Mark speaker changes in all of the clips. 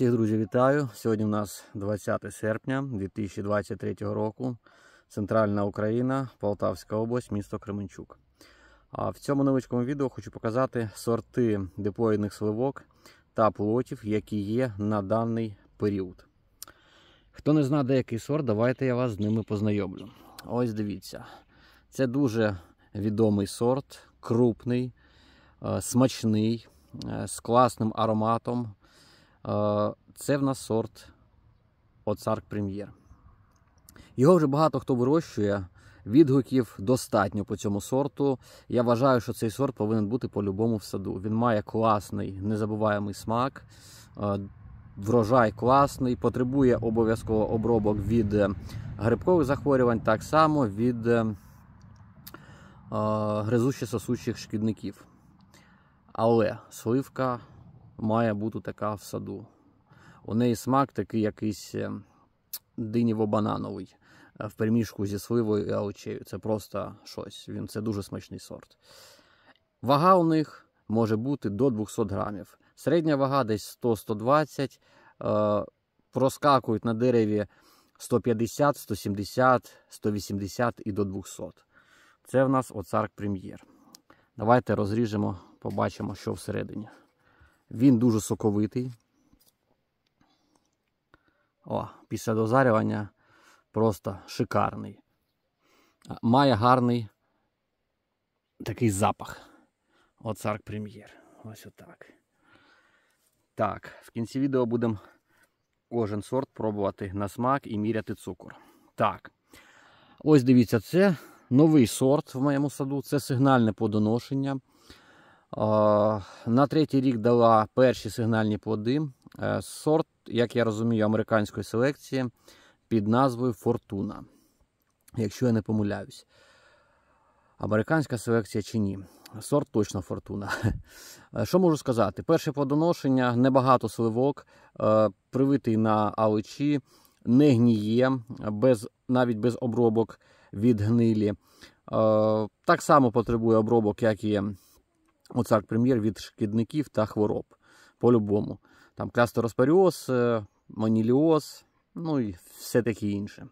Speaker 1: Всіх друзі, вітаю! Сьогодні у нас 20 серпня 2023 року. Центральна Україна, Полтавська область, місто Кременчук. А в цьому невеличкому відео хочу показати сорти диплоїдних сливок та плотів, які є на даний період. Хто не знає деякий сорт, давайте я вас з ними познайомлю. Ось дивіться. Це дуже відомий сорт, крупний, е, смачний, е, з класним ароматом. Е, це в нас сорт Оцарк Прем'єр. Його вже багато хто вирощує. Відгуків достатньо по цьому сорту. Я вважаю, що цей сорт повинен бути по-любому в саду. Він має класний незабуваємий смак, е, врожай класний, потребує обов'язково обробок від е, грибкових захворювань, так само від гризуще сосучих шкідників. Але сливка має бути така в саду. У неї смак такий якийсь е, диніво-банановий е, в перемішку зі сливою і алчею. Це просто щось. Він Це дуже смачний сорт. Вага у них може бути до 200 грамів. Середня вага десь 100-120 е, Проскакують на дереві 150, 170, 180 і до 200. Це в нас оцарк прем'єр. Давайте розріжемо, побачимо, що всередині. Він дуже соковитий. О, після дозарювання просто шикарний. Має гарний такий запах. Оцарк прем'єр. Ось отак. Так, в кінці відео будемо кожен сорт пробувати на смак і міряти цукор. Так. Ось дивіться, це новий сорт в моєму саду. Це сигнальне подоношення. Е, на третій рік дала перші сигнальні плоди. Е, сорт, як я розумію, американської селекції під назвою Фортуна. Якщо я не помиляюсь, американська селекція чи ні. Сорт точно фортуна. Е, що можу сказати? Перше плодоношення, небагато сливок, привитий на аличі, не гніє, без, навіть без обробок від гнилі. Так само потребує обробок, як і оцарк прем'єр від шкідників та хвороб. По-любому. Там кастороспоріоз, е, маніліоз, ну і все таке інше.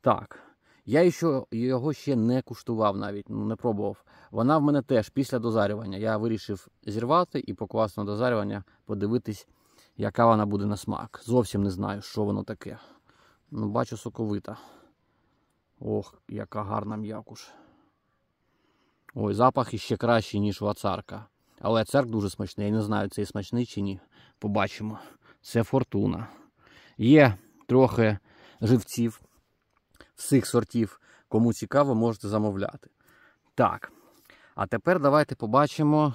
Speaker 1: Так. Я його ще не куштував навіть, ну, не пробував. Вона в мене теж після дозарювання. Я вирішив зірвати і покласти на дозарювання, подивитись, яка вона буде на смак. Зовсім не знаю, що воно таке. Ну, Бачу соковита. Ох, яка гарна м'якуш. Ой, запах іще кращий, ніж вацарка. Але церк дуже смачний. Я не знаю, цей смачний чи ні. Побачимо. Це фортуна. Є трохи живців всіх сортів. Кому цікаво, можете замовляти. Так. А тепер давайте побачимо.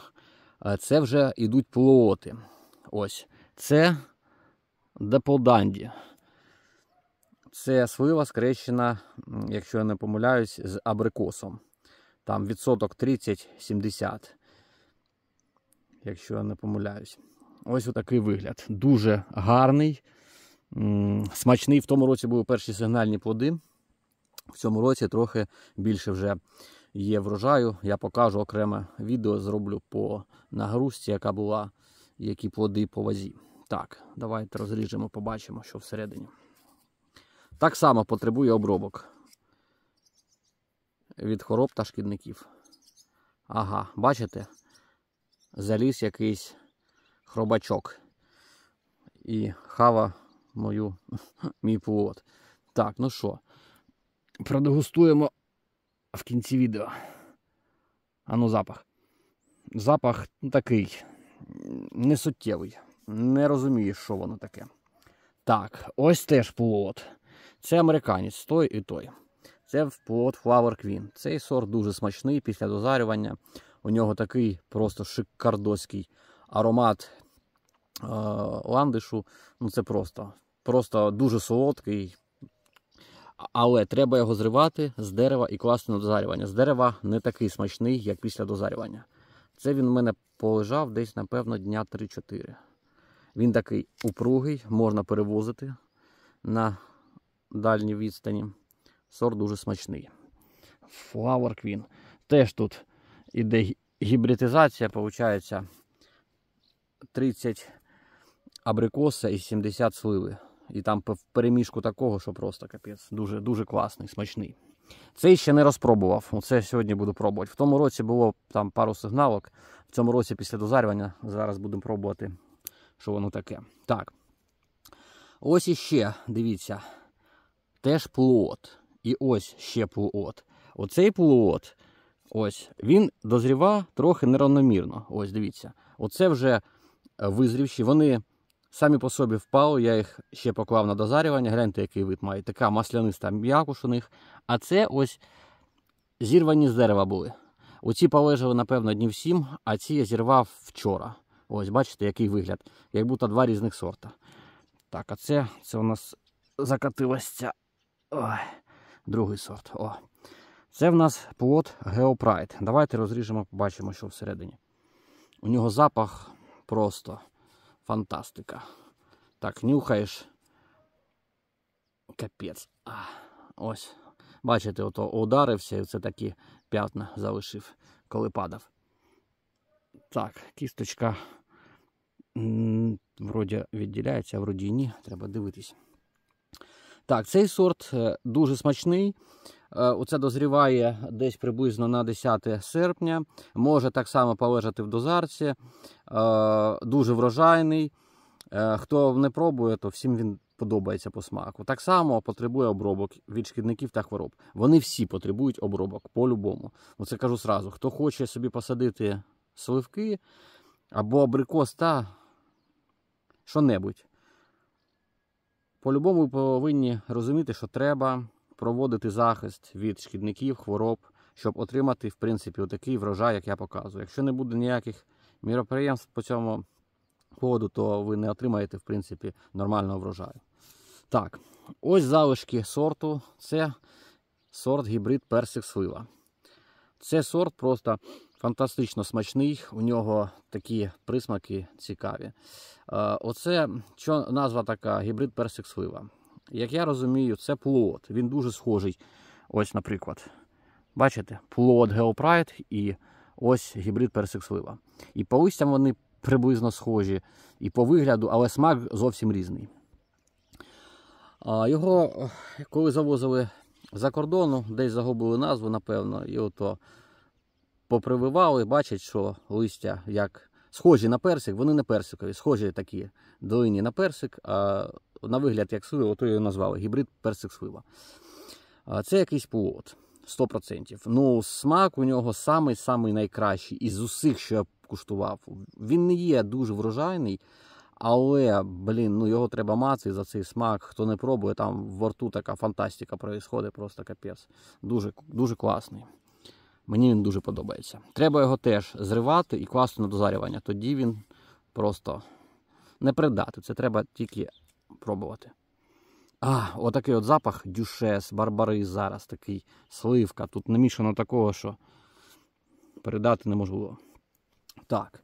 Speaker 1: Е, це вже йдуть плоти. Ось. Це Деполданді. Це слива скрещена, якщо я не помиляюсь, з абрикосом там відсоток 30-70, якщо я не помиляюсь. Ось отакий вигляд. Дуже гарний, смачний. В тому році були перші сигнальні плоди. В цьому році трохи більше вже є врожаю. Я покажу окреме відео, зроблю по нагрузці, яка була, які плоди по вазі. Так, давайте розріжемо, побачимо, що всередині. Так само потребує обробок від хвороб та шкідників. Ага, бачите? Заліз якийсь хробачок. І хава мою, мій плод. Так, ну що, продегустуємо в кінці відео. Ану, запах. Запах такий несуттєвий. Не розумієш, що воно таке. Так, ось теж плод. Це американець той і той. Це плод Flower Queen. Цей сорт дуже смачний після дозарювання. У нього такий просто шикардоський аромат е, ландишу. Ну Це просто просто дуже солодкий. Але треба його зривати з дерева і класти на дозарювання. З дерева не такий смачний, як після дозарювання. Це він в мене полежав десь, напевно, дня 3-4. Він такий упругий, можна перевозити на дальній відстані. Сорт дуже смачний. Flower Queen. Теж тут іде гібридизація, виходить 30 абрикоса і 70 сливи. І там в перемішку такого, що просто капець. Дуже дуже класний, смачний. Цей ще не розпробував. Оце сьогодні буду пробувати. В тому році було там пару сигналок. В цьому році після дозарювання зараз будемо пробувати, що воно таке. Так. Ось іще, дивіться, теж плод. І ось ще полуот. Оцей полуот, ось, він дозріва трохи неравномірно. Ось, дивіться, оце вже е, визрівші. Вони самі по собі впали. Я їх ще поклав на дозарювання. Гляньте, який вид має. Така масляниста м'якуш у них. А це ось зірвані з дерева були. Оці полежали, напевно, днів сім, а ці я зірвав вчора. Ось, бачите, який вигляд. Як будто два різних сорта. Так, а це це у нас закатилося. Ой другий сорт. О. Це в нас плод Геопрайд. Давайте розріжемо, побачимо, що всередині. У нього запах просто фантастика. Так, нюхаєш. Капець. А, Ось. Бачите, ото ударився і це такі п'ятна залишив, коли падав. Так, кісточка вроді відділяється, а вроді ні. Треба дивитись. Так, цей сорт е, дуже смачний. Е, оце дозріває десь приблизно на 10 серпня. Може так само полежати в дозарці. Е, дуже врожайний. Хто не пробує, то всім він подобається по смаку. Так само потребує обробок від шкідників та хвороб. Вони всі потребують обробок по-любому. Оце кажу сразу. Хто хоче собі посадити сливки або абрикос та що-небудь. По-любому повинні розуміти, що треба проводити захист від шкідників, хвороб, щоб отримати, в принципі, отакий врожай, як я показую. Якщо не буде ніяких міроприємств по цьому поводу, то ви не отримаєте, в принципі, нормального врожаю. Так, ось залишки сорту. Це сорт гібрид персик слива. Це сорт просто. Фантастично смачний, у нього такі присмаки цікаві. Е, оце що назва така гібрид персик слива. Як я розумію, це плод. Він дуже схожий. Ось, наприклад, бачите, плод Геопрайт і ось гібрид персик слива. І по листям вони приблизно схожі, і по вигляду, але смак зовсім різний. Його коли завозили за кордону, десь загубили назву, напевно, і ото попрививали, бачать, що листя як схожі на персик, вони не персикові, схожі такі долині на персик, а на вигляд як слива, то його назвали гібрид персик слива. Це якийсь плод. 100%. Ну, смак у нього самий-самий найкращий із усіх, що я куштував. Він не є дуже врожайний, але, блін, ну його треба мати за цей смак. Хто не пробує, там во рту така фантастика проїсходить, просто капець. Дуже, дуже класний. Мені він дуже подобається. Треба його теж зривати і класти на дозарювання. Тоді він просто не придати. Це треба тільки пробувати. А, отакий от запах дюшес, барбариз зараз такий сливка. Тут намішано такого, що передати неможливо. Так.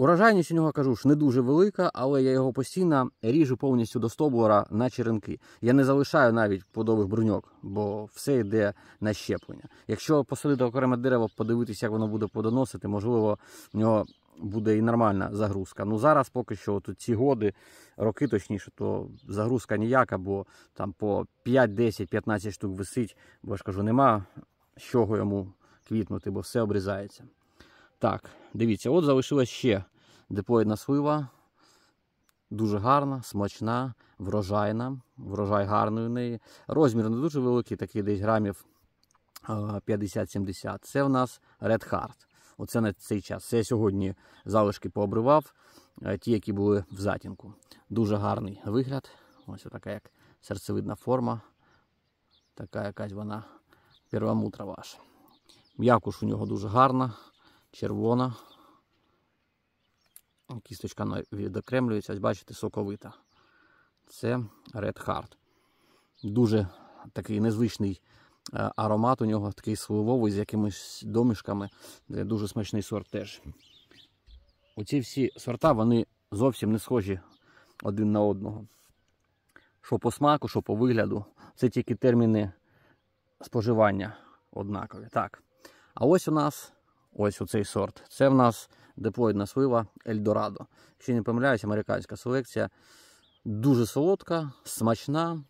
Speaker 1: Урожайність у нього кажу ж не дуже велика, але я його постійно ріжу повністю до стовбура на черенки. Я не залишаю навіть плодових бруньок, бо все йде на щеплення. Якщо посадити окреме дерево, подивитися, як воно буде подоносити, можливо, в нього буде і нормальна загрузка. Ну зараз поки що тут ці годи, роки точніше, то загрузка ніяка, бо там по 5, 10, 15 штук висить, бо я ж кажу, нема з чого йому квітнути, бо все обрізається. Так, дивіться, от залишилась ще диплоїдна слива. Дуже гарна, смачна, врожайна. Врожай гарний у неї. Розмір не дуже великий, такий десь грамів 50-70. Це в нас Red Heart. Оце на цей час. Це я сьогодні залишки пообривав, е, ті, які були в затінку. Дуже гарний вигляд. Ось така як серцевидна форма. Така якась вона первомутра ваша. М'якуш у нього дуже гарна червона. Кісточка відокремлюється, ось бачите, соковита. Це Red Heart. Дуже такий незвичний е, аромат. У нього такий сливовий з якимись домішками. Це Дуже смачний сорт теж. Оці всі сорта вони зовсім не схожі один на одного. Що по смаку, що по вигляду. Це тільки терміни споживання однакові. Так. А ось у нас Ось у цей сорт. Це в нас диплоїдна слива Ельдорадо. Якщо не помиляюсь, американська селекція дуже солодка, смачна, е,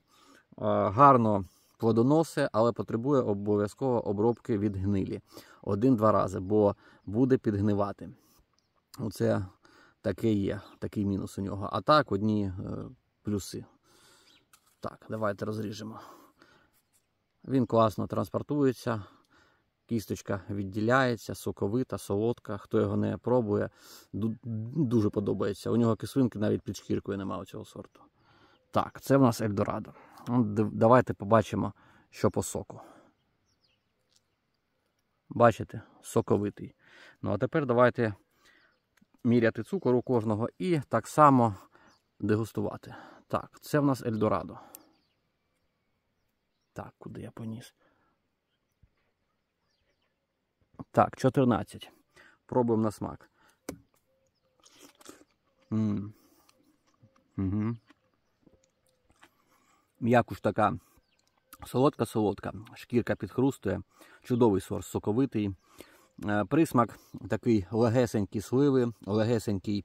Speaker 1: гарно плодоносить, але потребує обов'язково обробки від гнилі один-два рази, бо буде підгнивати. Оце таке є, такий мінус у нього. А так, одні е, плюси. Так, давайте розріжемо. Він класно транспортується. Кісточка відділяється, соковита, солодка. Хто його не пробує, дуже подобається. У нього кислинки навіть під шкіркою немає цього сорту. Так, це в нас Ельдорадо. Ну, давайте побачимо, що по соку. Бачите, соковитий. Ну, а тепер давайте міряти цукор у кожного і так само дегустувати. Так, це в нас Ельдорадо. Так, куди я поніс? Так, 14. Пробуємо на смак. М угу. М'якуш така солодка-солодка, шкірка підхрустує, чудовий сорс соковитий. Е, присмак такий легесенький сливи, легесенький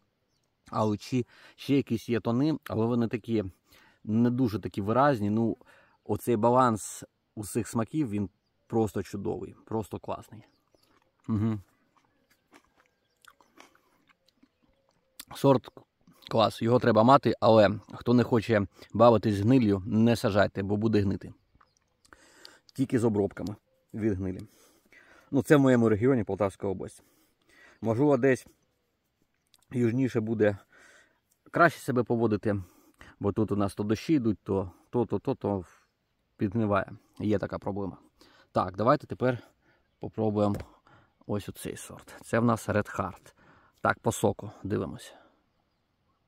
Speaker 1: аучі, Ще якісь є тони, але вони такі не дуже такі виразні. Ну, оцей баланс усіх смаків він просто чудовий, просто класний. Угу. Сорт клас, його треба мати, але хто не хоче бавитись гнилью, не сажайте, бо буде гнити. Тільки з обробками від гнилі. Ну, це в моєму регіоні Полтавська область. Можливо, десь южніше буде краще себе поводити, бо тут у нас то дощі йдуть, то то-то, то то підгниває. Є така проблема. Так, давайте тепер попробуємо Ось оцей сорт. Це в нас Red Heart. Так, по соку дивимося.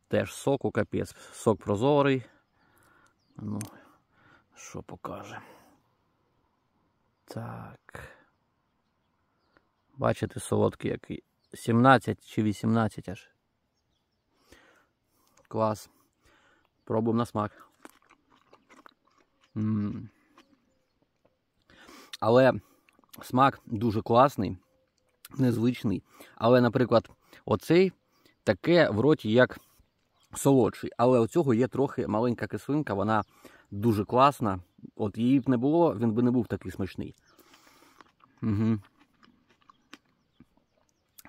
Speaker 1: Теж соку капець. Сок прозорий. Ну, що покаже. Так. Бачите, солодкий який. 17 чи 18 аж. Клас. Пробуємо на смак. М -м. Але смак дуже класний незвичний. Але, наприклад, оцей таке в роті як солодший. Але у цього є трохи маленька кислинка, вона дуже класна. От її б не було, він би не був такий смачний. Угу.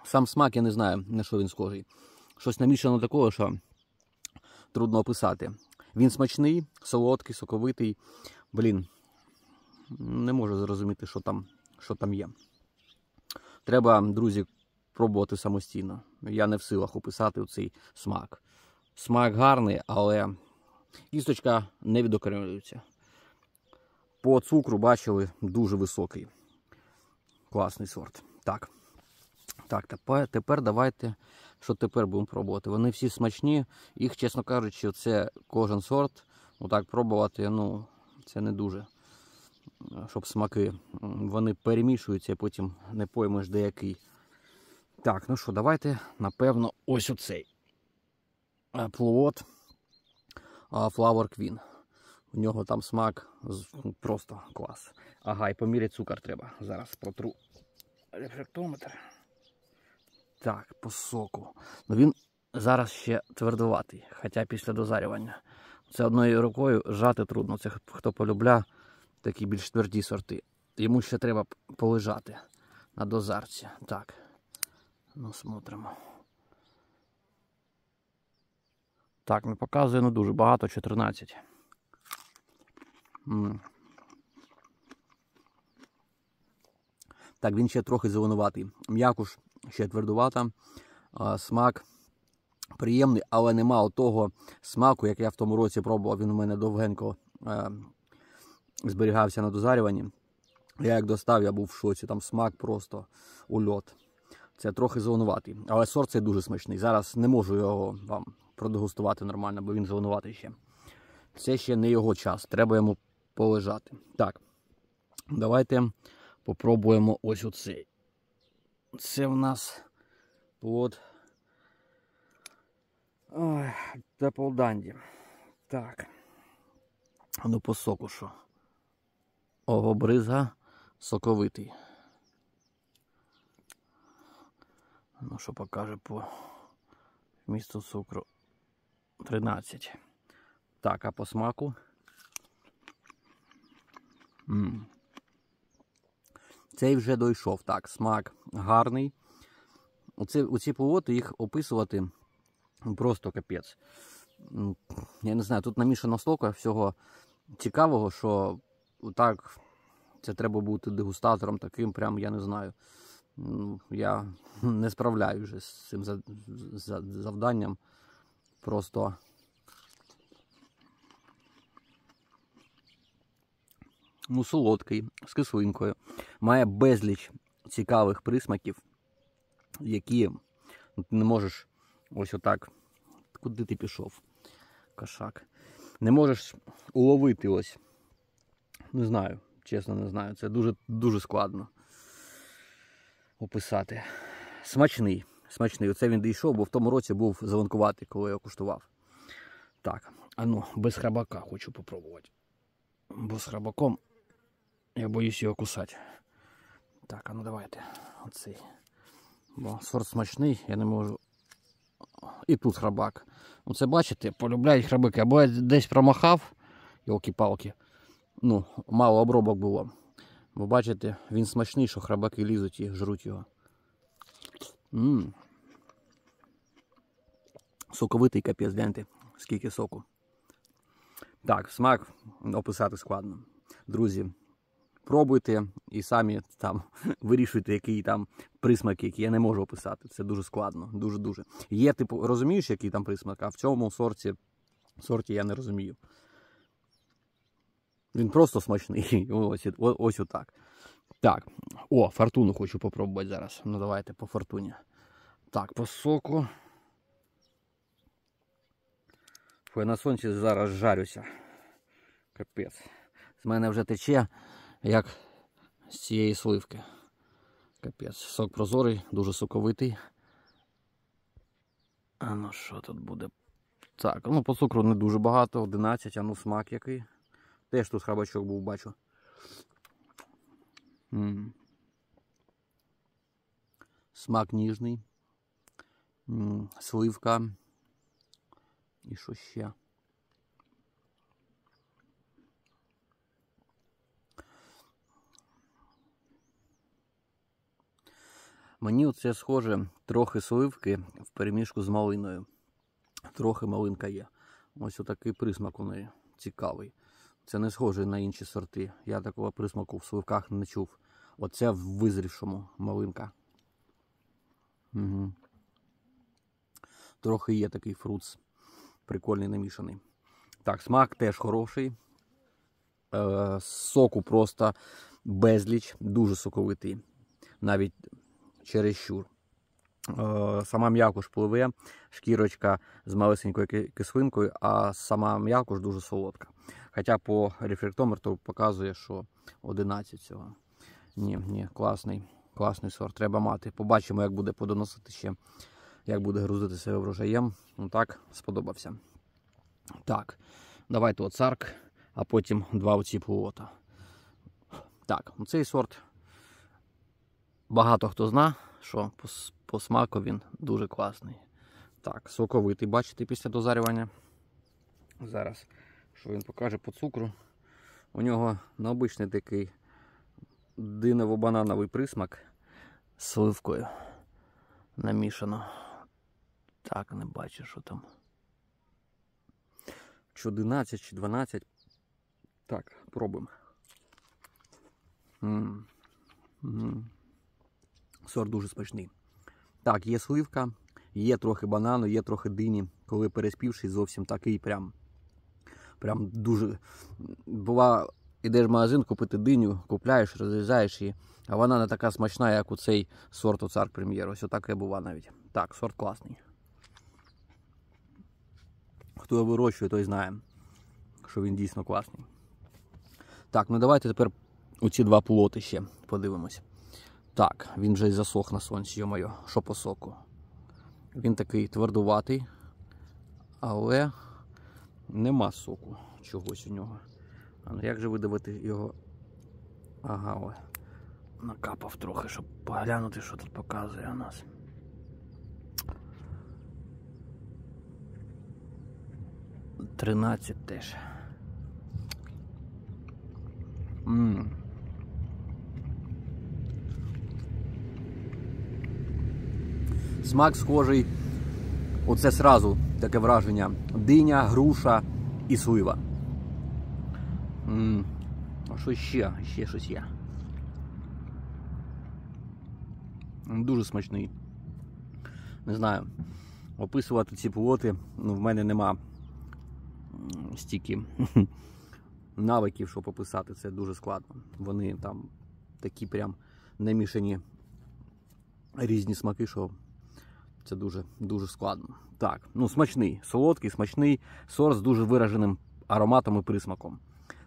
Speaker 1: Сам смак, я не знаю, на що він схожий. Щось намішано такого, що трудно описати. Він смачний, солодкий, соковитий. Блін, не можу зрозуміти, що там, що там є. Треба, друзі, пробувати самостійно. Я не в силах описати цей смак. Смак гарний, але кісточка не відокремлюється. По цукру бачили дуже високий. Класний сорт. Так, так, тепер, тепер давайте. Що тепер будемо пробувати? Вони всі смачні, їх, чесно кажучи, це кожен сорт. Отак пробувати, ну, це не дуже щоб смаки вони перемішуються, потім не поймеш де який. Так, ну що, давайте, напевно, ось оцей е, плод Flower Queen. У нього там смак ну, просто клас. Ага, і поміряти цукор треба. Зараз протру рефлектометр. Так, по соку. Ну Він зараз ще твердуватий, хоча після дозарювання. Це одною рукою жати трудно. Це хто полюбляє такі більш тверді сорти. Йому ще треба полежати на дозарці. Так. Ну, смотримо. Так, не показує ну дуже багато, 14. Так, він ще трохи зеленуватий. М'якуш ще твердувата. смак приємний, але нема того смаку, як я в тому році пробував. Він у мене довгенько. Е, зберігався на дозарюванні. Я як достав, я був в шоці. Там смак просто ульот. Це трохи зеленуватий. Але сорт цей дуже смачний. Зараз не можу його вам продегустувати нормально, бо він зеленуватий ще. Це ще не його час, треба йому полежати. Так, давайте попробуємо ось оцей. Це в нас плод Ой, Данді. Так. Ну по соку що овобризга соковитий. Ну, що покаже по місту цукру 13. Так, а по смаку. М -м. Цей вже дойшов. Так, смак гарний. Оці, оці поводи їх описувати просто капець. Я не знаю, тут намішано столько всього цікавого, що отак, це треба бути дегустатором таким, прям я не знаю. Ну, я не справляю вже з цим завданням. Просто ну, солодкий, з кислинкою. Має безліч цікавих присмаків, які ти не можеш ось отак. Куди ти пішов? Кошак. Не можеш уловити ось не знаю, чесно не знаю. Це дуже дуже складно описати. Смачний. Смачний. Оце він дійшов, бо в тому році був заванкуватий, коли я куштував. Так, а ну, без храбака хочу попробувати. Бо з храбаком я боюсь його кусати. Так, а ну давайте. Оцей. Бо сорт смачний, я не можу. І тут храбак. Оце бачите, полюбляють храбики. Або я десь промахав, йолки палки ну, мало обробок було. Ви бачите, він смачний, що храбаки лізуть і жруть його. М -м Соковитий капець, гляньте, скільки соку. Так, смак описати складно. Друзі, пробуйте і самі там вирішуйте, який там присмак, який я не можу описати. Це дуже складно, дуже-дуже. Є, типу, розумієш, який там присмак, а в цьому сорті, сорті я не розумію. Він просто смачний. Ось ось отак. Так, о, фортуну хочу попробувати зараз. Ну давайте по фортуні. Так, по соку. Фу, я на сонці зараз жарюся. Капець. З мене вже тече, як з цієї сливки. Капець. Сок прозорий, дуже соковитий. А ну що тут буде? Так, ну по цукру не дуже багато, 11, а ну смак який. Теж тут хабачок був, бачу. -м -м. Смак ніжний. М -м. Сливка. І що ще? Мені оце схоже трохи сливки в перемішку з малиною. Трохи малинка є. Ось отакий присмак у неї цікавий. Це не схоже на інші сорти. Я такого присмаку в сливках не чув. Оце в визрішому малинка. Угу. Трохи є такий фруц. Прикольний намішаний. Так, смак теж хороший. Е, Соку просто безліч, дуже соковитий, навіть чересчур. Е, сама м'якош пливе, шкірочка з малесенькою кислинкою, а сама м'якош дуже солодка. Хоча по рефлектометру показує, що 11 цього. Ні, ні, класний класний сорт. Треба мати. Побачимо, як буде подоносити ще, як буде грузити себе врожаєм. Ну так, сподобався. Так, давайте оцарк, а потім два оці пуота. Так, цей сорт. Багато хто зна, що по, по смаку він дуже класний. Так, соковитий, бачите, після дозарювання. Зараз що він покаже по цукру. У нього необичний такий диново-банановий присмак з сливкою намішано. Так, не бачу, що там. Чи 11, чи 12. Так, пробуємо. М Сорт дуже смачний. Так, є сливка, є трохи банану, є трохи дині, коли переспівший, зовсім такий прям прям дуже. Бува, ідеш в магазин купити диню, купляєш, розрізаєш її, а вона не така смачна, як у цей сорт у цар прем'єр. Ось отак і бува навіть. Так, сорт класний. Хто його вирощує, той знає, що він дійсно класний. Так, ну давайте тепер оці два плоти ще подивимось. Так, він вже й засох на сонці, йо-моє, що по соку. Він такий твердуватий, але нема соку чогось у нього. А ну, як же видавати його? Ага, ой. Накапав трохи, щоб поглянути, що тут показує у нас. Тринадцять теж. М Смак схожий. Оце сразу таке враження: диня, груша і слива. А що ще? Ще щось є. Дуже смачний. Не знаю. Описувати ці плоти ну, в мене нема стільки навиків, щоб описати. Це дуже складно. Вони там такі прям намішані різні смаки, що це дуже дуже складно. Так, ну смачний, солодкий, смачний сорт з дуже вираженим ароматом і присмаком.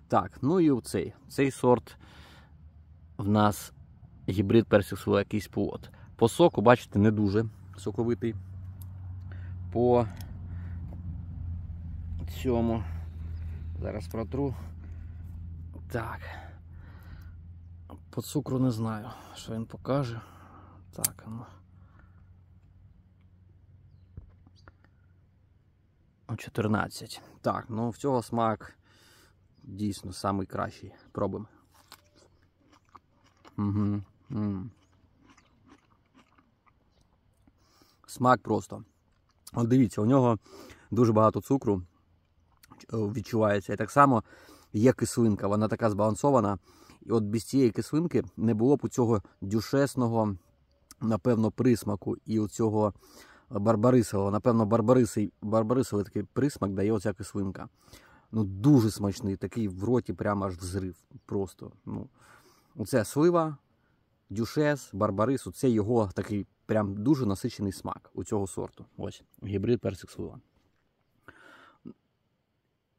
Speaker 1: Так, ну і цей Цей сорт в нас гібрид персиксу якийсь плод. По соку, бачите, не дуже соковитий. По цьому. Зараз протру. Так. По цукру не знаю, що він покаже. Так, ну. 14. Ну, так, ну в цього смак дійсно самий кращий. Пробуємо. Угу. Смак просто. От дивіться, у нього дуже багато цукру е, відчувається. І так само є кислинка, вона така збалансована. І от без цієї кислинки не було б у цього дюшесного, напевно, присмаку і у цього Барбарисового. Напевно, барбарисий, барбарисовий такий присмак дає оцяка свинка. Ну, Дуже смачний, такий в роті, прямо аж взрив. Просто. ну. Оце слива, дюшес, барбарис. Це його такий прям дуже насичений смак у цього сорту. Ось, гібрид персик слива.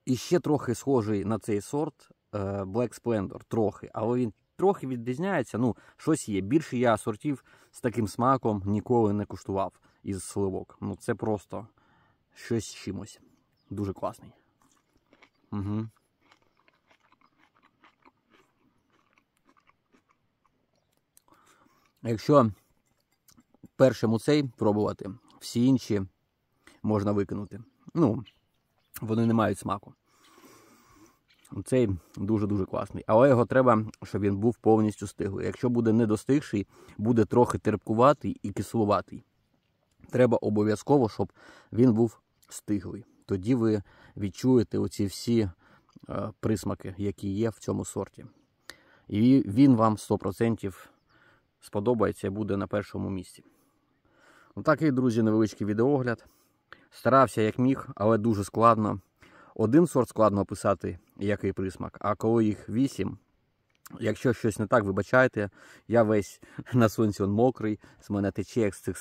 Speaker 1: І ще трохи схожий на цей сорт е, Black Splendor, трохи, але він трохи відрізняється. Ну, щось є. Більше я сортів з таким смаком ніколи не куштував із сливок. Ну це просто щось з чимось. Дуже класний. Угу. Якщо першим у пробувати, всі інші можна викинути. Ну, вони не мають смаку. Цей дуже-дуже класний. Але його треба, щоб він був повністю стиглий. Якщо буде недостигший, буде трохи терпкуватий і кислуватий. Треба обов'язково, щоб він був стиглий. Тоді ви відчуєте оці всі е, присмаки, які є в цьому сорті. І він вам 100% сподобається і буде на першому місці. Ну, Такий, друзі, невеличкий відеогляд. Старався як міг, але дуже складно. Один сорт складно описати, який присмак, а коли їх 8, Якщо щось не так, вибачайте, я весь на сонці он мокрий, з мене тече як з цих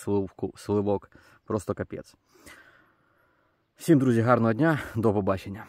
Speaker 1: сливок, просто капець. Всім, друзі, гарного дня, до побачення.